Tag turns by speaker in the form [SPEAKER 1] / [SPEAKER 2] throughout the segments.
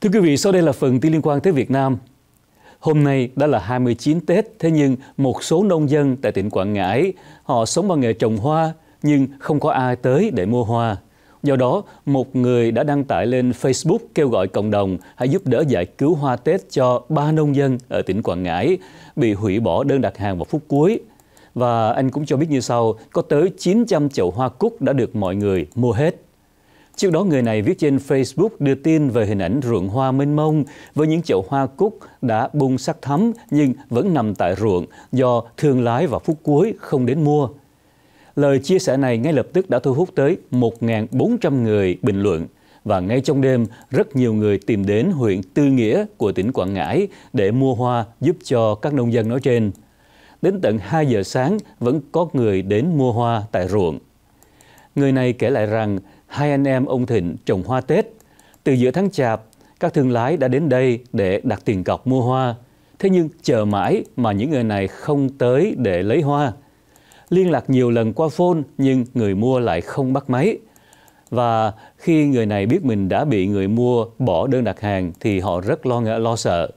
[SPEAKER 1] Thưa quý vị, sau đây là phần tin liên quan tới Việt Nam. Hôm nay đã là 29 Tết, thế nhưng một số nông dân tại tỉnh Quảng Ngãi, họ sống bằng nghề trồng hoa, nhưng không có ai tới để mua hoa. Do đó, một người đã đăng tải lên Facebook kêu gọi cộng đồng hãy giúp đỡ giải cứu hoa Tết cho ba nông dân ở tỉnh Quảng Ngãi bị hủy bỏ đơn đặt hàng vào phút cuối. Và anh cũng cho biết như sau, có tới 900 chậu hoa cúc đã được mọi người mua hết. Trước đó, người này viết trên Facebook đưa tin về hình ảnh ruộng hoa mênh mông với những chậu hoa cúc đã bung sắc thắm nhưng vẫn nằm tại ruộng do thương lái vào phút cuối không đến mua. Lời chia sẻ này ngay lập tức đã thu hút tới 1.400 người bình luận và ngay trong đêm, rất nhiều người tìm đến huyện Tư Nghĩa của tỉnh Quảng Ngãi để mua hoa giúp cho các nông dân nói trên. Đến tận 2 giờ sáng vẫn có người đến mua hoa tại ruộng. Người này kể lại rằng hai anh em ông Thịnh trồng hoa Tết. Từ giữa tháng Chạp, các thương lái đã đến đây để đặt tiền cọc mua hoa. Thế nhưng chờ mãi mà những người này không tới để lấy hoa. Liên lạc nhiều lần qua phone nhưng người mua lại không bắt máy. Và khi người này biết mình đã bị người mua bỏ đơn đặt hàng thì họ rất lo ngại lo sợ.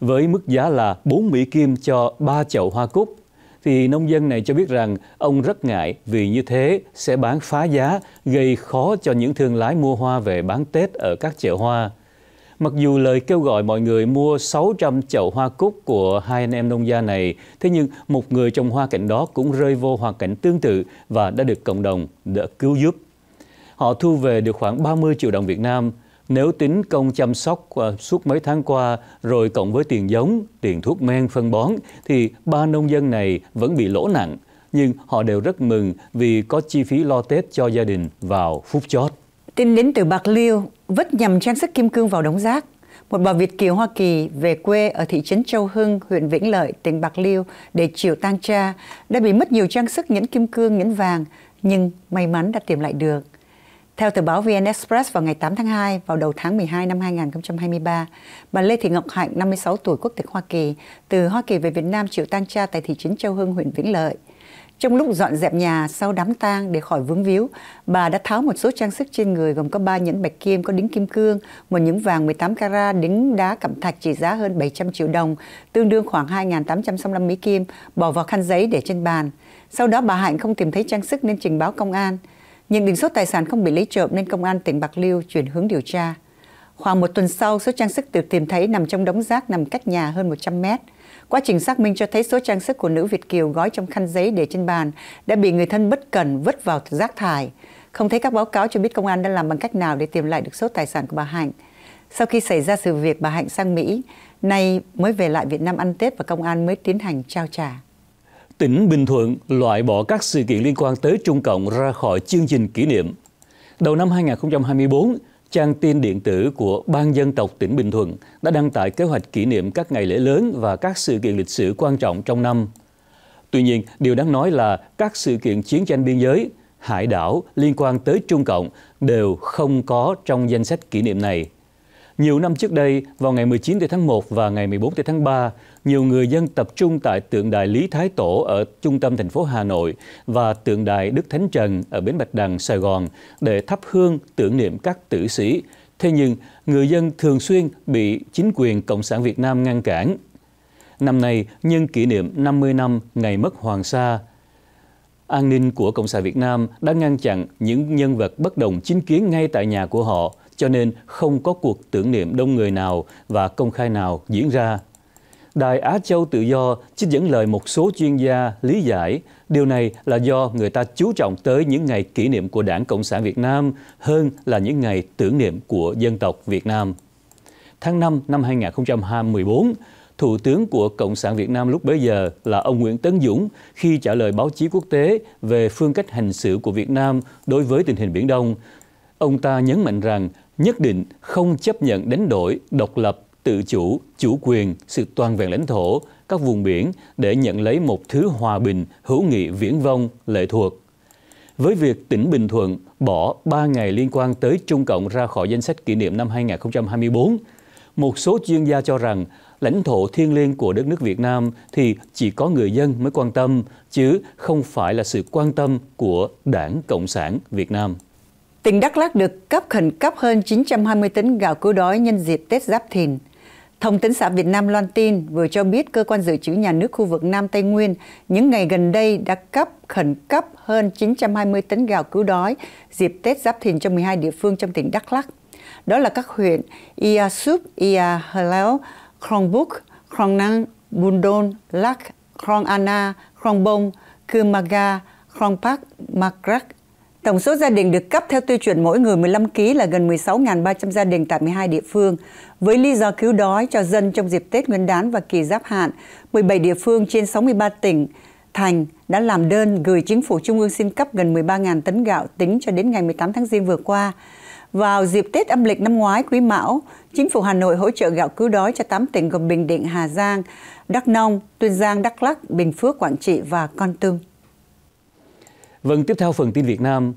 [SPEAKER 1] Với mức giá là 4 Mỹ Kim cho 3 chậu hoa cúc thì nông dân này cho biết rằng ông rất ngại vì như thế sẽ bán phá giá, gây khó cho những thương lái mua hoa về bán Tết ở các chợ hoa. Mặc dù lời kêu gọi mọi người mua 600 chậu hoa cúc của hai anh em nông gia này, thế nhưng một người trồng hoa cảnh đó cũng rơi vô hoàn cảnh tương tự và đã được cộng đồng đã cứu giúp. Họ thu về được khoảng 30 triệu đồng Việt Nam, nếu tính công chăm sóc ờ, suốt mấy tháng qua rồi cộng với tiền giống, tiền thuốc men, phân bón thì ba nông dân này vẫn bị lỗ nặng. Nhưng họ đều rất mừng vì có chi phí lo Tết cho gia đình vào phút chót.
[SPEAKER 2] Tin đến từ Bạc Liêu, vứt nhầm trang sức kim cương vào đống rác. Một bà Việt kiều Hoa Kỳ về quê ở thị trấn Châu Hưng, huyện Vĩnh Lợi, tỉnh Bạc Liêu để chịu tang cha đã bị mất nhiều trang sức nhẫn kim cương, nhẫn vàng nhưng may mắn đã tìm lại được. Theo tờ báo VN Express vào ngày 8 tháng 2, vào đầu tháng 12 năm 2023, bà Lê Thị Ngọc Hạnh, 56 tuổi quốc tịch Hoa Kỳ, từ Hoa Kỳ về Việt Nam chịu tang cha tại thị trấn Châu Hưng, huyện Vĩnh Lợi. Trong lúc dọn dẹp nhà sau đám tang để khỏi vướng víu, bà đã tháo một số trang sức trên người gồm có 3 nhẫn bạch kim có đính kim cương, một nhẫn vàng 18 carat đính đá cẩm thạch trị giá hơn 700 triệu đồng, tương đương khoảng 2.865 Mỹ Kim, bỏ vào khăn giấy để trên bàn. Sau đó bà Hạnh không tìm thấy trang sức nên trình báo công an. Nhận định số tài sản không bị lấy trộm nên công an tỉnh Bạc Liêu chuyển hướng điều tra. Khoảng một tuần sau, số trang sức được tìm thấy nằm trong đống rác nằm cách nhà hơn 100 mét. Quá trình xác minh cho thấy số trang sức của nữ Việt Kiều gói trong khăn giấy để trên bàn đã bị người thân bất cẩn vứt vào rác thải. Không thấy các báo cáo cho biết công an đã làm bằng cách nào để tìm lại được số tài sản của bà Hạnh. Sau khi xảy ra sự việc, bà Hạnh sang Mỹ, nay mới về lại Việt Nam ăn Tết và công an mới tiến hành trao trả.
[SPEAKER 1] Tỉnh Bình Thuận loại bỏ các sự kiện liên quan tới Trung Cộng ra khỏi chương trình kỷ niệm. Đầu năm 2024, trang tin điện tử của Ban Dân tộc tỉnh Bình Thuận đã đăng tải kế hoạch kỷ niệm các ngày lễ lớn và các sự kiện lịch sử quan trọng trong năm. Tuy nhiên, điều đáng nói là các sự kiện chiến tranh biên giới, hải đảo liên quan tới Trung Cộng đều không có trong danh sách kỷ niệm này. Nhiều năm trước đây, vào ngày 19 tháng 1 và ngày 14 tháng 3, nhiều người dân tập trung tại tượng đài Lý Thái Tổ ở trung tâm thành phố Hà Nội và tượng đài Đức Thánh Trần ở Bến Bạch Đằng, Sài Gòn để thắp hương tưởng niệm các tử sĩ. Thế nhưng, người dân thường xuyên bị chính quyền Cộng sản Việt Nam ngăn cản. Năm nay, nhân kỷ niệm 50 năm ngày mất Hoàng Sa, an ninh của Cộng sản Việt Nam đã ngăn chặn những nhân vật bất đồng chính kiến ngay tại nhà của họ, cho nên không có cuộc tưởng niệm đông người nào và công khai nào diễn ra Đài Á Châu Tự Do trích dẫn lời một số chuyên gia lý giải điều này là do người ta chú trọng tới những ngày kỷ niệm của Đảng Cộng sản Việt Nam hơn là những ngày tưởng niệm của dân tộc Việt Nam. Tháng 5 năm 2014, Thủ tướng của Cộng sản Việt Nam lúc bấy giờ là ông Nguyễn Tấn Dũng khi trả lời báo chí quốc tế về phương cách hành xử của Việt Nam đối với tình hình Biển Đông. Ông ta nhấn mạnh rằng nhất định không chấp nhận đánh đổi, độc lập tự chủ, chủ quyền, sự toàn vẹn lãnh thổ, các vùng biển để nhận lấy một thứ hòa bình, hữu nghị viễn vong, lệ thuộc. Với việc tỉnh Bình Thuận bỏ 3 ngày liên quan tới Trung Cộng ra khỏi danh sách kỷ niệm năm 2024, một số chuyên gia cho rằng lãnh thổ thiêng liêng của đất nước Việt Nam thì chỉ có người dân mới quan tâm, chứ không phải là sự quan tâm của Đảng Cộng sản Việt Nam. Tỉnh Đắk
[SPEAKER 2] Lắk được cấp khẩn cấp hơn 920 tấn gạo cứu đói nhân dịp Tết Giáp Thìn – Thông tấn xã Việt Nam loan tin vừa cho biết cơ quan dự trữ nhà nước khu vực Nam Tây Nguyên những ngày gần đây đã cấp khẩn cấp hơn 920 tấn gạo cứu đói dịp Tết Giáp Thìn cho 12 địa phương trong tỉnh Đắk Lắk. Đó là các huyện Ia Súp, Ia Hlau, Krong Buk, Krong Nang, Đôn, Lak, Krong Ana, Krong Bong, Kumaga, Krong Pak, Makrak, Tổng số gia đình được cấp theo tiêu chuẩn mỗi người 15 kg là gần 16.300 gia đình tại 12 địa phương. Với lý do cứu đói cho dân trong dịp Tết Nguyên đán và kỳ giáp hạn, 17 địa phương trên 63 tỉnh, thành đã làm đơn gửi chính phủ trung ương xin cấp gần 13.000 tấn gạo tính cho đến ngày 18 tháng Giêng vừa qua. Vào dịp Tết âm lịch năm ngoái Quý Mão, chính phủ Hà Nội hỗ trợ gạo cứu đói cho 8 tỉnh gồm Bình Định, Hà Giang, Đắk Nông, Tuyên Giang, Đắk Lắc, Bình Phước, Quảng Trị và Con
[SPEAKER 1] Tum. Vâng, tiếp theo phần tin Việt Nam.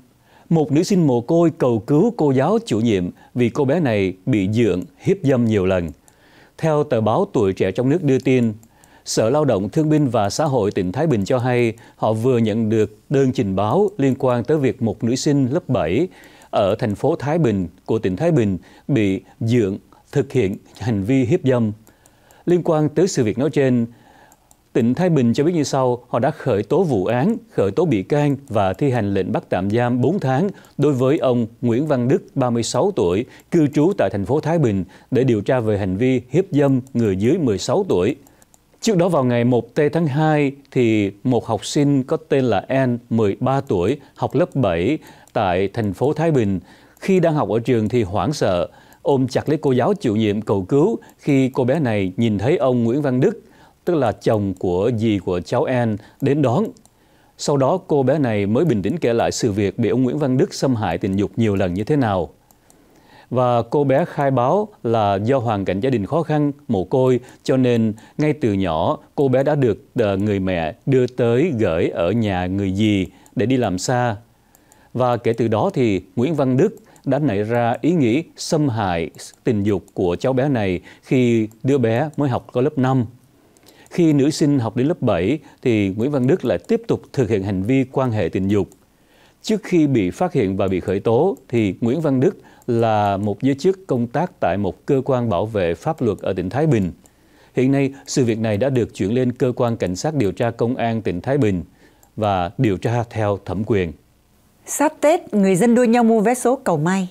[SPEAKER 1] Một nữ sinh mồ côi cầu cứu cô giáo chủ nhiệm vì cô bé này bị dượng hiếp dâm nhiều lần. Theo tờ báo Tuổi Trẻ trong nước đưa tin, Sở Lao động Thương binh và Xã hội tỉnh Thái Bình cho hay họ vừa nhận được đơn trình báo liên quan tới việc một nữ sinh lớp 7 ở thành phố Thái Bình của tỉnh Thái Bình bị dượng thực hiện hành vi hiếp dâm. Liên quan tới sự việc nói trên, Tỉnh Thái Bình cho biết như sau, họ đã khởi tố vụ án, khởi tố bị can và thi hành lệnh bắt tạm giam 4 tháng đối với ông Nguyễn Văn Đức, 36 tuổi, cư trú tại thành phố Thái Bình để điều tra về hành vi hiếp dâm người dưới 16 tuổi. Trước đó vào ngày 1 tây tháng 2 thì một học sinh có tên là An, 13 tuổi, học lớp 7 tại thành phố Thái Bình. Khi đang học ở trường thì hoảng sợ, ôm chặt lấy cô giáo chịu nhiệm cầu cứu khi cô bé này nhìn thấy ông Nguyễn Văn Đức tức là chồng của dì của cháu Anne, đến đón. Sau đó cô bé này mới bình tĩnh kể lại sự việc bị ông Nguyễn Văn Đức xâm hại tình dục nhiều lần như thế nào. Và cô bé khai báo là do hoàn cảnh gia đình khó khăn, mồ côi, cho nên ngay từ nhỏ cô bé đã được ờ, người mẹ đưa tới gửi ở nhà người dì để đi làm xa. Và kể từ đó thì Nguyễn Văn Đức đã nảy ra ý nghĩ xâm hại tình dục của cháu bé này khi đứa bé mới học có lớp 5. Khi nữ sinh học đến lớp 7 thì Nguyễn Văn Đức lại tiếp tục thực hiện hành vi quan hệ tình dục. Trước khi bị phát hiện và bị khởi tố thì Nguyễn Văn Đức là một giới chức công tác tại một cơ quan bảo vệ pháp luật ở tỉnh Thái Bình. Hiện nay, sự việc này đã được chuyển lên cơ quan cảnh sát điều tra công an tỉnh Thái Bình và điều tra theo thẩm quyền.
[SPEAKER 2] Sắp Tết, người dân đua nhau mua vé số cầu may.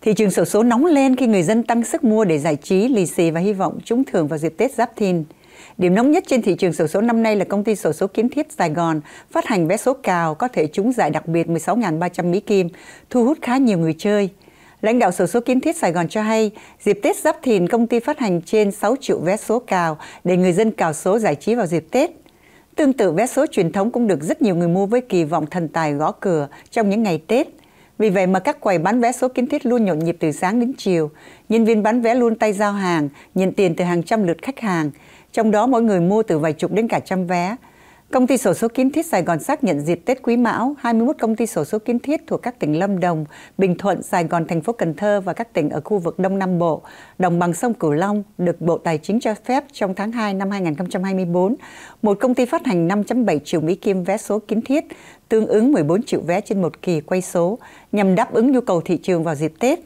[SPEAKER 2] Thị trường sổ số nóng lên khi người dân tăng sức mua để giải trí, lì xì và hy vọng trúng thưởng vào dịp Tết Giáp Thìn – Điểm nóng nhất trên thị trường sổ số năm nay là công ty sổ số kiến thiết Sài Gòn phát hành vé số cào có thể trúng giải đặc biệt 16.300 Mỹ Kim, thu hút khá nhiều người chơi. Lãnh đạo sổ số kiến thiết Sài Gòn cho hay, dịp Tết Giáp Thìn công ty phát hành trên 6 triệu vé số cào để người dân cào số giải trí vào dịp Tết. Tương tự vé số truyền thống cũng được rất nhiều người mua với kỳ vọng thần tài gõ cửa trong những ngày Tết. Vì vậy mà các quầy bán vé số kiến thiết luôn nhộn nhịp từ sáng đến chiều. Nhân viên bán vé luôn tay giao hàng, nhận tiền từ hàng trăm lượt khách hàng trong đó mỗi người mua từ vài chục đến cả trăm vé. Công ty sổ số kiến thiết Sài Gòn xác nhận dịp Tết Quý Mão, 21 công ty sổ số kiến thiết thuộc các tỉnh Lâm Đồng, Bình Thuận, Sài Gòn, thành phố Cần Thơ và các tỉnh ở khu vực Đông Nam Bộ, đồng bằng sông Cửu Long được Bộ Tài chính cho phép trong tháng 2 năm 2024. Một công ty phát hành 5.7 triệu Mỹ Kim vé số kiến thiết, tương ứng 14 triệu vé trên một kỳ quay số, nhằm đáp ứng nhu cầu thị trường vào dịp Tết.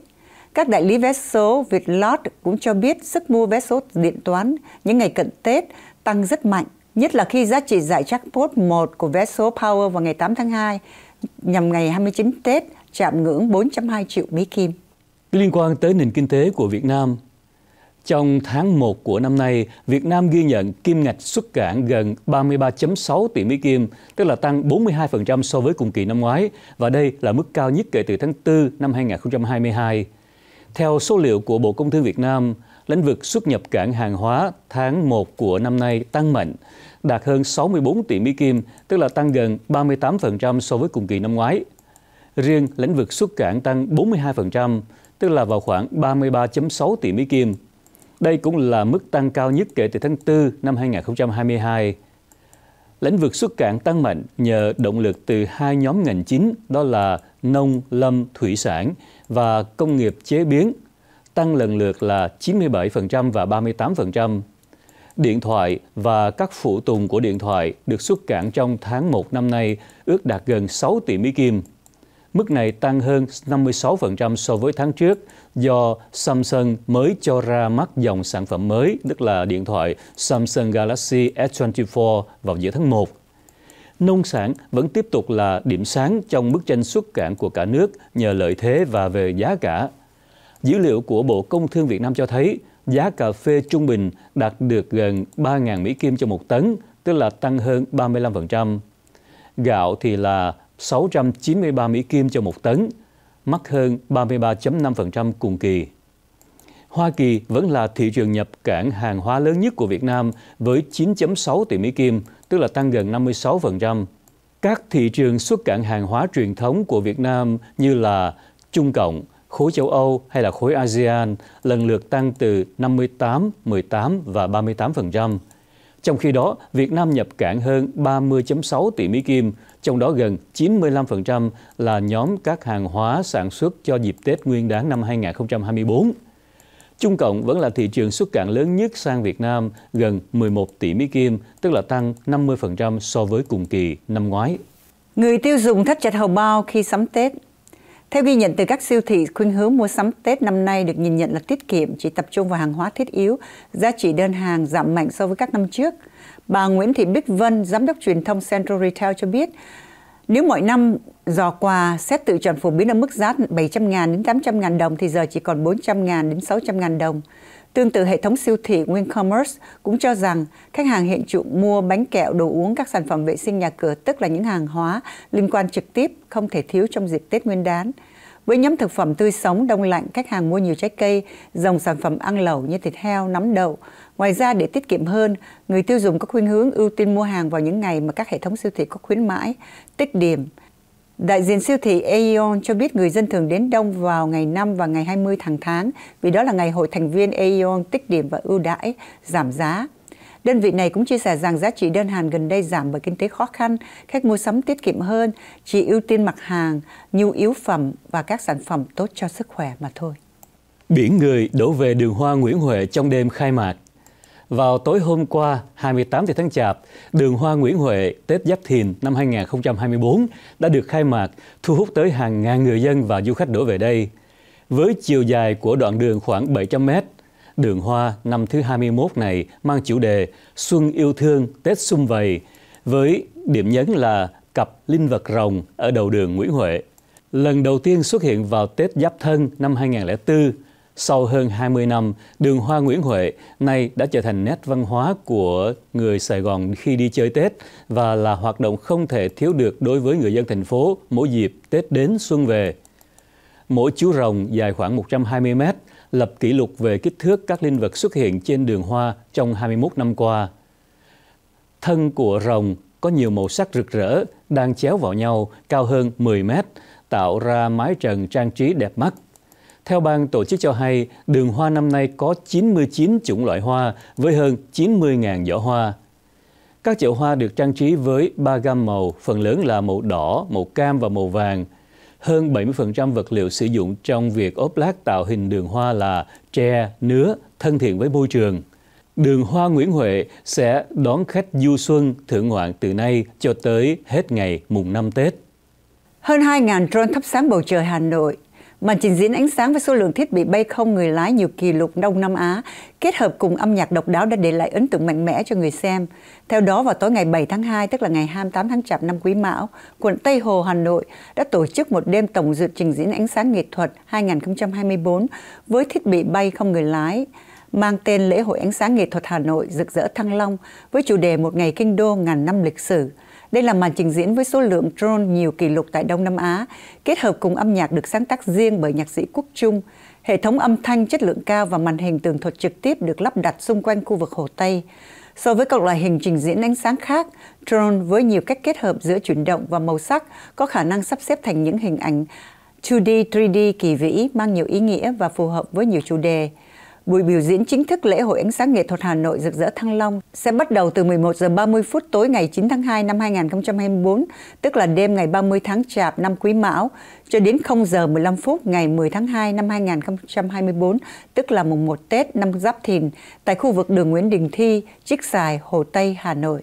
[SPEAKER 2] Các đại lý vé số Vietlot cũng cho biết sức mua vé số điện toán những ngày cận Tết tăng rất mạnh, nhất là khi giá trị giải jackpot 1 của vé số Power vào ngày 8 tháng 2 nhằm ngày 29 Tết chạm ngưỡng 4.2 triệu
[SPEAKER 1] Mỹ Kim. Liên quan tới nền kinh tế của Việt Nam, trong tháng 1 của năm nay, Việt Nam ghi nhận kim ngạch xuất cảng gần 33.6 tỷ Mỹ Kim, tức là tăng 42% so với cùng kỳ năm ngoái, và đây là mức cao nhất kể từ tháng 4 năm 2022. Theo số liệu của Bộ Công Thương Việt Nam, lĩnh vực xuất nhập cảng hàng hóa tháng 1 của năm nay tăng mạnh, đạt hơn 64 tỷ Mỹ Kim, tức là tăng gần 38% so với cùng kỳ năm ngoái. Riêng lĩnh vực xuất cảng tăng 42%, tức là vào khoảng 33.6 tỷ Mỹ Kim. Đây cũng là mức tăng cao nhất kể từ tháng 4 năm 2022, lĩnh vực xuất cảng tăng mạnh nhờ động lực từ hai nhóm ngành chính đó là nông, lâm, thủy sản và công nghiệp chế biến, tăng lần lượt là 97% và 38%. Điện thoại và các phụ tùng của điện thoại được xuất cảng trong tháng 1 năm nay ước đạt gần 6 tỷ Mỹ Kim, Mức này tăng hơn 56% so với tháng trước do Samsung mới cho ra mắt dòng sản phẩm mới, tức là điện thoại Samsung Galaxy S24 vào giữa tháng 1 nông sản vẫn tiếp tục là điểm sáng trong bức tranh xuất cảng của cả nước nhờ lợi thế và về giá cả. Dữ liệu của Bộ Công Thương Việt Nam cho thấy giá cà phê trung bình đạt được gần 3.000 Mỹ Kim cho một tấn, tức là tăng hơn 35%. Gạo thì là 693 Mỹ Kim cho một tấn, mắc hơn 33.5% cùng kỳ. Hoa Kỳ vẫn là thị trường nhập cảng hàng hóa lớn nhất của Việt Nam với 9.6 tỷ Mỹ Kim, tức là tăng gần 56%. Các thị trường xuất cảng hàng hóa truyền thống của Việt Nam như là Trung Cộng, khối châu Âu hay là khối ASEAN lần lượt tăng từ 58, 18 và 38%. Trong khi đó, Việt Nam nhập cảng hơn 30.6 tỷ Mỹ Kim, trong đó gần 95% là nhóm các hàng hóa sản xuất cho dịp Tết Nguyên đáng năm 2024. Trung Cộng vẫn là thị trường xuất cảng lớn nhất sang Việt Nam, gần 11 tỷ Mỹ Kim, tức là tăng 50% so với cùng kỳ năm ngoái.
[SPEAKER 2] Người tiêu dùng thắt chặt hầu bao khi sắm Tết theo ghi nhận từ các siêu thị, khuynh hướng mua sắm Tết năm nay được nhìn nhận là tiết kiệm, chỉ tập trung vào hàng hóa thiết yếu, giá trị đơn hàng giảm mạnh so với các năm trước. Bà Nguyễn Thị Bích Vân, Giám đốc truyền thông Central Retail cho biết, nếu mọi năm giò quà xét tự chọn phổ biến ở mức giá 700.000 đến 800.000 đồng thì giờ chỉ còn 400.000 đến 600.000 đồng. Tương tự hệ thống siêu thị Wincommerce cũng cho rằng khách hàng hiện chuộng mua bánh kẹo, đồ uống, các sản phẩm vệ sinh nhà cửa, tức là những hàng hóa liên quan trực tiếp không thể thiếu trong dịp Tết Nguyên đán. Với nhóm thực phẩm tươi sống, đông lạnh, khách hàng mua nhiều trái cây, dòng sản phẩm ăn lẩu như thịt heo, nấm đậu. Ngoài ra, để tiết kiệm hơn, người tiêu dùng có khuynh hướng ưu tiên mua hàng vào những ngày mà các hệ thống siêu thị có khuyến mãi, tích điểm, Đại diện siêu thị Aeon cho biết người dân thường đến đông vào ngày 5 và ngày 20 tháng tháng vì đó là ngày hội thành viên Aeon tích điểm và ưu đãi, giảm giá. Đơn vị này cũng chia sẻ rằng giá trị đơn hàng gần đây giảm bởi kinh tế khó khăn, khách mua sắm tiết kiệm hơn, chỉ ưu tiên mặt hàng, nhu yếu phẩm và các sản phẩm tốt cho sức khỏe mà thôi.
[SPEAKER 1] Biển người đổ về đường hoa Nguyễn Huệ trong đêm khai mạc. Vào tối hôm qua, 28 tháng Chạp, đường hoa Nguyễn Huệ Tết Giáp Thìn năm 2024 đã được khai mạc, thu hút tới hàng ngàn người dân và du khách đổ về đây. Với chiều dài của đoạn đường khoảng 700 mét, đường hoa năm thứ 21 này mang chủ đề Xuân yêu thương, Tết sum vầy, với điểm nhấn là cặp linh vật rồng ở đầu đường Nguyễn Huệ. Lần đầu tiên xuất hiện vào Tết Giáp Thân năm 2004 sau hơn 20 năm, đường hoa Nguyễn Huệ nay đã trở thành nét văn hóa của người Sài Gòn khi đi chơi Tết và là hoạt động không thể thiếu được đối với người dân thành phố mỗi dịp Tết đến xuân về. Mỗi chú rồng dài khoảng 120 mét, lập kỷ lục về kích thước các linh vật xuất hiện trên đường hoa trong 21 năm qua. Thân của rồng có nhiều màu sắc rực rỡ đang chéo vào nhau cao hơn 10 mét, tạo ra mái trần trang trí đẹp mắt. Theo ban tổ chức cho hay, đường hoa năm nay có 99 chủng loại hoa với hơn 90.000 giỏ hoa. Các chậu hoa được trang trí với 3 gam màu, phần lớn là màu đỏ, màu cam và màu vàng. Hơn 70% vật liệu sử dụng trong việc ốp lát tạo hình đường hoa là tre, nứa, thân thiện với môi trường. Đường hoa Nguyễn Huệ sẽ đón khách du xuân thưởng ngoạn từ nay cho tới hết ngày mùng 5 Tết.
[SPEAKER 2] Hơn 2.000 drone thắp sáng bầu trời Hà Nội Màn trình diễn ánh sáng với số lượng thiết bị bay không người lái nhiều kỷ lục Đông Nam Á kết hợp cùng âm nhạc độc đáo đã để lại ấn tượng mạnh mẽ cho người xem. Theo đó, vào tối ngày 7 tháng 2, tức là ngày 28 tháng Chạp năm Quý Mão, quận Tây Hồ, Hà Nội đã tổ chức một đêm tổng duyệt trình diễn ánh sáng nghệ thuật 2024 với thiết bị bay không người lái mang tên lễ hội ánh sáng nghệ thuật Hà Nội rực rỡ thăng long với chủ đề một ngày kinh đô ngàn năm lịch sử – đây là màn trình diễn với số lượng drone nhiều kỷ lục tại Đông Nam Á, kết hợp cùng âm nhạc được sáng tác riêng bởi nhạc sĩ Quốc Trung. Hệ thống âm thanh chất lượng cao và màn hình tường thuật trực tiếp được lắp đặt xung quanh khu vực Hồ Tây. So với các loại hình trình diễn ánh sáng khác, drone với nhiều cách kết hợp giữa chuyển động và màu sắc có khả năng sắp xếp thành những hình ảnh 2D, 3D kỳ vĩ mang nhiều ý nghĩa và phù hợp với nhiều chủ đề. Buổi biểu diễn chính thức lễ hội ánh sáng nghệ thuật Hà Nội rực rỡ thăng long sẽ bắt đầu từ 11 giờ 30 phút tối ngày 9 tháng 2 năm 2024, tức là đêm ngày 30 tháng Chạp năm Quý Mão, cho đến 0 giờ 15 phút ngày 10 tháng 2 năm 2024, tức là mùng 1 Tết năm Giáp Thìn, tại khu vực đường Nguyễn Đình Thi, Trích Xài, Hồ Tây, Hà Nội.